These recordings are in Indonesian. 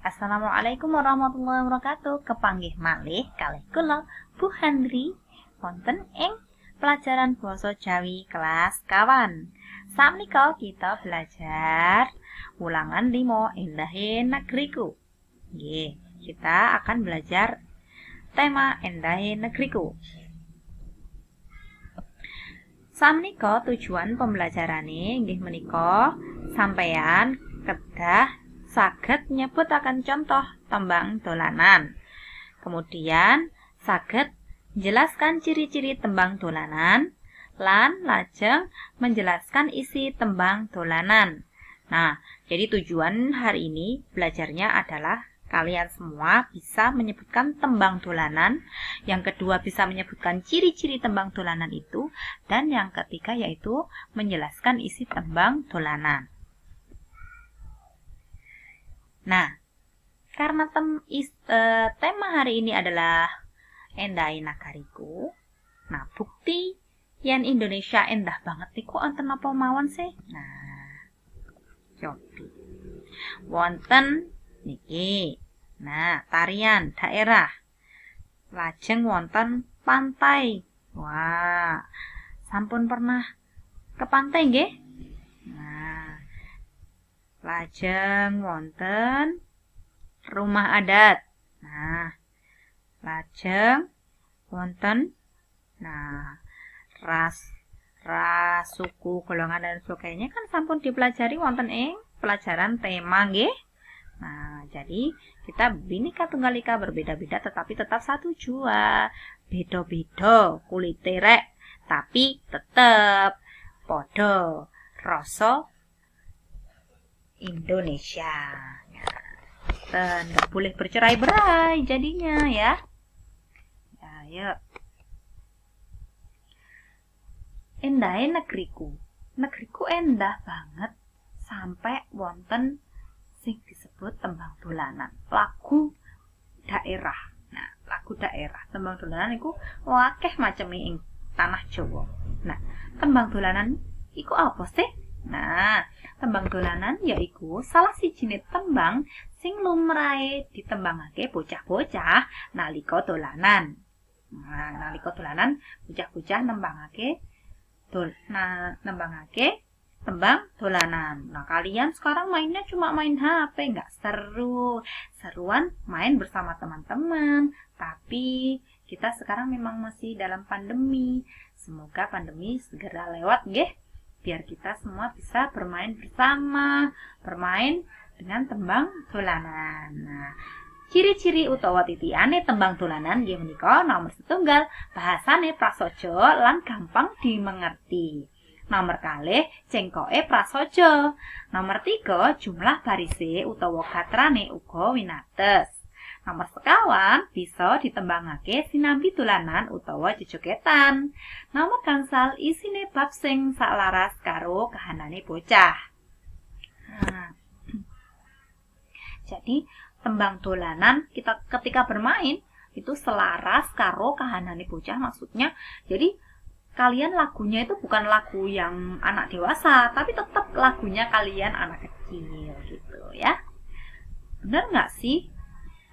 Assalamualaikum warahmatullahi wabarakatuh. Kepanggih malih kalih kula Bu Hendri, wonten ing pelajaran basa Jawi kelas kawan. Samnika kita belajar ulangan 5 indahin Negeriku. Nggih, kita akan belajar tema indahin Negeriku. Samnika tujuan pembelajaran ini menikah sampeyan kedah saged akan contoh tembang dolanan. Kemudian saged jelaskan ciri-ciri tembang dolanan lan lajeng menjelaskan isi tembang dolanan. Nah, jadi tujuan hari ini belajarnya adalah kalian semua bisa menyebutkan tembang dolanan, yang kedua bisa menyebutkan ciri-ciri tembang dolanan itu, dan yang ketiga yaitu menjelaskan isi tembang dolanan. Nah, karena tem is, uh, tema hari ini adalah Endai Nakariku, nah bukti yang Indonesia endah banget niku anten apa mawon sih? Nah, cobi. Wonten niki. Nah, tarian daerah. Lajeng wonten pantai. Wah, sampun pernah ke pantai nggih? Lajeng wonten rumah adat. Nah, lajeng wonten nah ras ras suku golongan dan sebagainya kan sampun dipelajari wonten ing pelajaran tema nggih. Nah, jadi kita binika tunggal ika berbeda-beda tetapi tetap satu jua. Bedo bedo kulit terek tapi tetap podo rasa Indonesia. Nah, boleh bercerai-berai jadinya ya. Nah, yuk. Endahe ya, negeriku. Negeriku endah banget sampai wonten sing disebut tembang dolanan, lagu daerah. Nah, lagu daerah tembang dolanan itu wakih macam ini tanah Jawa. Nah, tembang dolanan itu apa sih? Nah, tembang dolanan yaiku salah si jenis tembang sing lumrahe ditembangake bocah-bocah nalika dolanan. Nah, nalika dolanan bocah-bocah nembangake dol nah, nembangake tembang dolanan. Nah, kalian sekarang mainnya cuma main HP, nggak seru. Seruan main bersama teman-teman, tapi kita sekarang memang masih dalam pandemi. Semoga pandemi segera lewat, geh biar kita semua bisa bermain bersama, bermain dengan tembang dolanan. Nah, ciri-ciri utawa titiane tembang dolanan nggih menika nomor setunggal, bahasane prasaja lan gampang dimengerti. Nomor kali, cengkoe prasojo. Nomor tiga, jumlah barise utawa katrane uga winates. Nomor sekawan bisa ditembangake sinambi tulanan utawa jejogetan. Nomor isi isine bab sing saklaras karo kahanane bocah. Nah. Jadi tembang tulanan kita ketika bermain itu selaras karo kahanane bocah maksudnya. Jadi kalian lagunya itu bukan lagu yang anak dewasa, tapi tetap lagunya kalian anak kecil gitu ya. Bener nggak sih?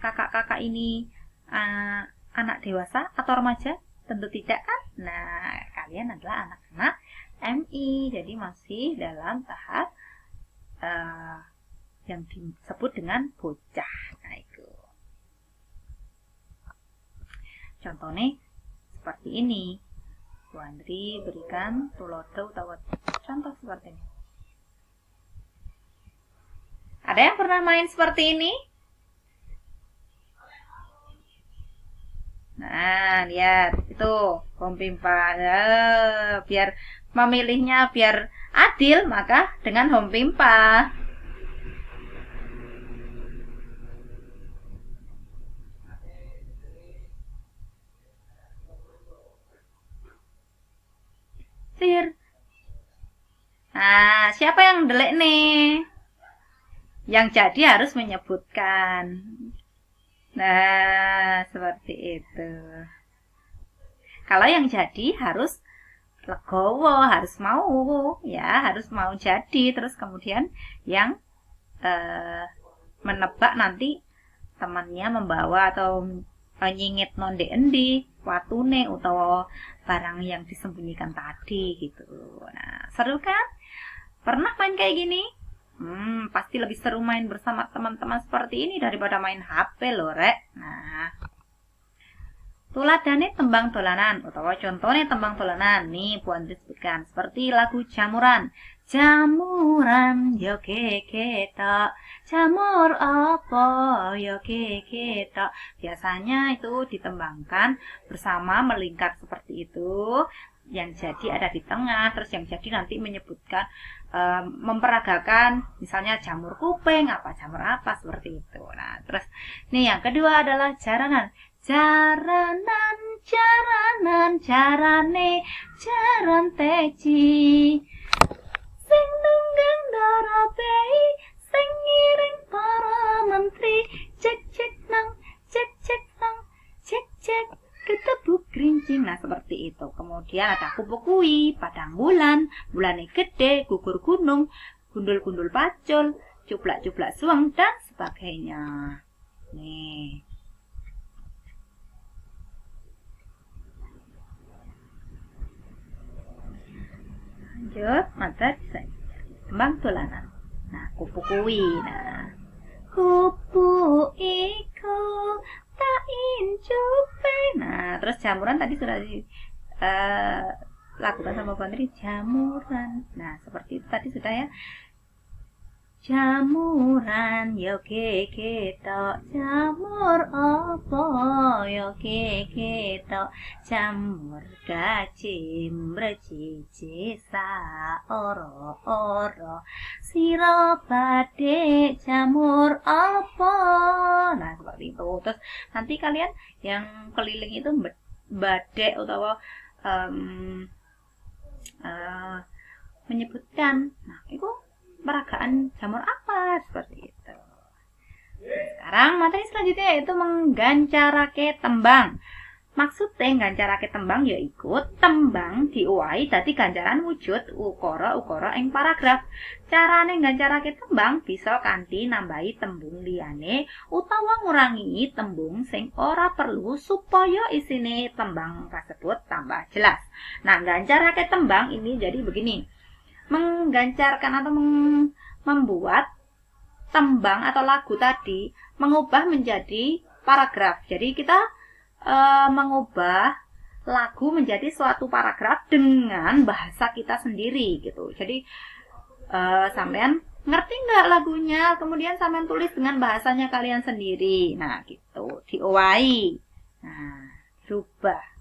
kakak-kakak ini uh, anak dewasa atau remaja? Tentu tidak kan? Nah, kalian adalah anak-anak MI, jadi masih dalam tahap uh, yang disebut dengan bocah. Nah, itu. Contohnya seperti ini. Bu Andri berikan tulodo atau contoh seperti ini. Ada yang pernah main seperti ini? Nah, lihat itu hompimpa. Ya, eh, biar memilihnya biar adil, maka dengan hompimpa. sir. Nah, siapa yang delek nih? Yang jadi harus menyebutkan. Nah, seperti itu. Kalau yang jadi harus legowo, harus mau, ya, harus mau jadi. Terus kemudian yang eh, menebak nanti temannya membawa atau nyingit nonde endi, watune atau barang yang disembunyikan tadi gitu. Nah, seru kan? Pernah main kayak gini? Hmm, pasti lebih seru main bersama teman-teman seperti ini daripada main HP loh, Rek. Nah. Tuladane tembang dolanan, atau contohnya tembang dolanan. Nih, Bu Andri sebutkan. Seperti lagu jamuran. Jamuran yo ketok, jamur opo yo ketok. Biasanya itu ditembangkan bersama melingkar seperti itu yang jadi ada di tengah, terus yang jadi nanti menyebutkan um, memperagakan misalnya jamur kuping apa jamur apa seperti itu. Nah, terus nih yang kedua adalah jaranan. Jaranan, jaranan, jarane, jaran teji. Sing nunggang darapei sing ngiring para menteri, cek cek nang, cek cek seperti itu. Kemudian ada kupu-kui, padang bulan, bulan gede, gugur gunung, gundul-gundul pacul, cuplak-cuplak suang, dan sebagainya. Nih. Lanjut, mata bisa kembang tulanan. Nah, kupu kui. Nah, kupu tak incupe. Nah, terus jamuran tadi sudah di uh, lakukan sama Bantri jamuran. Nah, seperti itu tadi sudah ya. Jamuran yo keketok jamur opo yo keketok jamur kacim brecici sa oro siro pade jamur opo nah seperti itu terus nanti kalian yang keliling itu badek atau um, uh, eh, menyebutkan nah itu Peragaan jamur apa seperti itu. Sekarang materi selanjutnya yaitu menggancarake tembang. Maksudnya gancarake tembang ya ikut tembang UI dadi ganjaran wujud ukara-ukara ing paragraf. Carane nggancarake tembang bisa kanti nambahi tembung liyane utawa ngurangi tembung sing ora perlu supaya isine tembang tersebut tambah jelas. Nah, gancarake tembang ini jadi begini menggancarkan atau meng, membuat tembang atau lagu tadi mengubah menjadi paragraf. Jadi kita e, mengubah lagu menjadi suatu paragraf dengan bahasa kita sendiri gitu. Jadi e, sampean ngerti nggak lagunya, kemudian sampean tulis dengan bahasanya kalian sendiri. Nah gitu, diowai. Nah, rubah.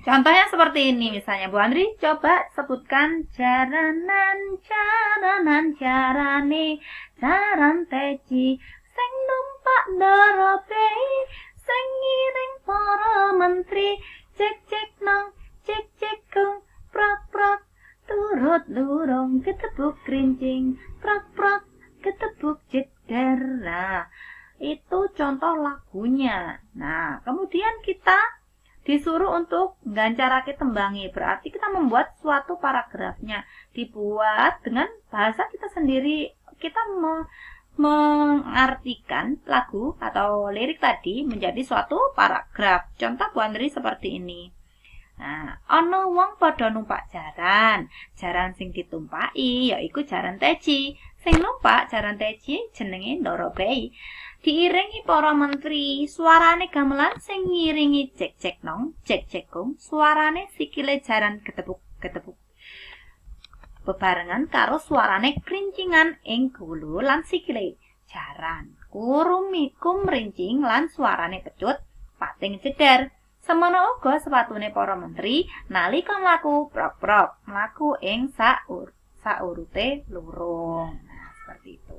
Contohnya seperti ini misalnya Bu Andri coba sebutkan jaranan jaranan jarane jaran teci sing numpak ndorobe sing ngiring para menteri cek cek nang, cek cek kung prok prok turut lurung ketebuk kerincing prok prok ketebuk cedera itu contoh lagunya nah kemudian kita disuruh untuk menggancarake tembangi berarti kita membuat suatu paragrafnya dibuat dengan bahasa kita sendiri kita me mengartikan lagu atau lirik tadi menjadi suatu paragraf contoh buandri seperti ini Nah, ono wong padha numpak jaran. Jaran sing ditumpaki yaiku jaran teji. Sing numpak jaran teji jenenge Ndoro diiringi para menteri suarane gamelan sing ngiringi cek cek nong cek cek kong suarane sikile jaran ketepuk ketepuk bebarengan karo suarane krincingan ing gulu lan sikile jaran kurumiku mrincing lan suarane kecut pating ceder Semono uga sepatune para menteri nalika mlaku prok-prok mlaku ing saur saurute lurung. Nah, seperti itu.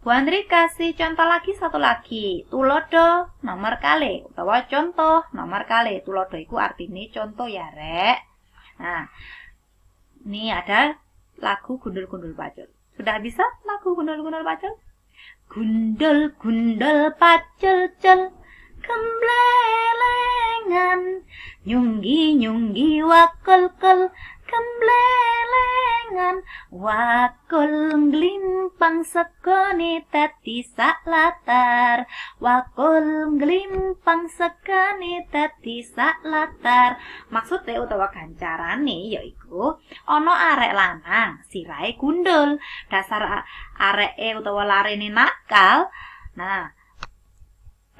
Bu Andri kasih contoh lagi satu lagi. Tulodo nomor kali utawa contoh nomor kali. Tulodo itu artinya contoh ya, Rek. Nah, ini ada lagu gundul-gundul pacul. Sudah bisa lagu gundul-gundul pacul? Gundul-gundul pacul cel kemblelengan nyunggi-nyunggi wakul-kul Kembelengan wakul glimpang sekoni teti sak latar wakul glimpang sekoni teti sak latar maksudnya utawa gancarane yaiku ono arek lanang sirai gundul dasar areke utawa larene nakal nah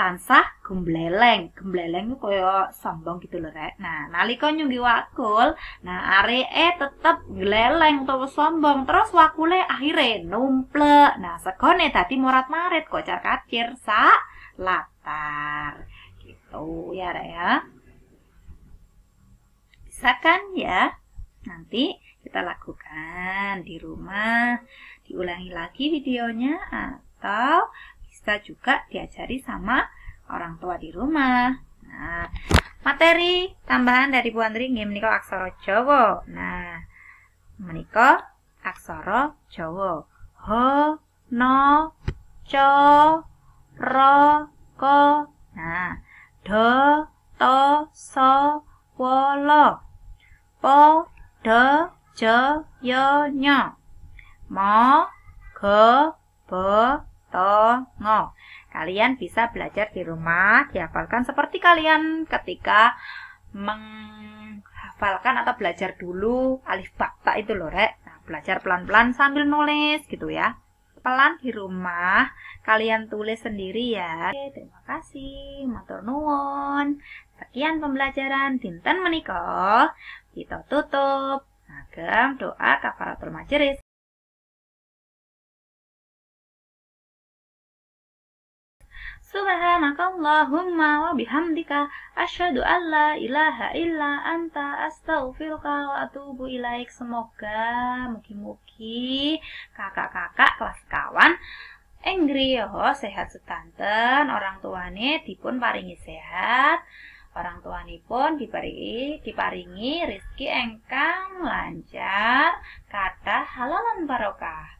tansah gembleleng. Gembleleng itu koyo sombong gitu loh Rek. Nah, nalika nyunggi wakul, nah e tetep gleleng atau sombong, terus wakule akhirnya numple Nah, sekone tadi morat-marit kocar kacir sa latar. Gitu ya, Rek ya. Bisa kan ya? Nanti kita lakukan di rumah. Diulangi lagi videonya atau bisa juga diajari sama orang tua di rumah. Nah, materi tambahan dari Bu Andri nggih menika aksara Jawa. Nah, menika aksara Jawa. Ho, no, co, ro, ko. Nah, do, to, so, wo, lo. Po, do jo yo, nyo. Mo, ge, be, tongo. Kalian bisa belajar di rumah, dihafalkan seperti kalian ketika menghafalkan atau belajar dulu alif bakta itu loh, Rek. Nah, belajar pelan-pelan sambil nulis gitu ya. Pelan di rumah, kalian tulis sendiri ya. Oke, terima kasih, matur nuwun. Sekian pembelajaran dinten menika. Kita tutup. agam doa kafaratul majelis. Subhanakallahumma wa bihamdika asyhadu an ilaha illa anta astaghfiruka wa atubu ilaik. Semoga mugi-mugi kakak-kakak kelas kawan Enggri yo sehat setanten orang tuane dipun paringi sehat orang tuane pun diparingi diparingi rezeki engkang lancar kata halalan barokah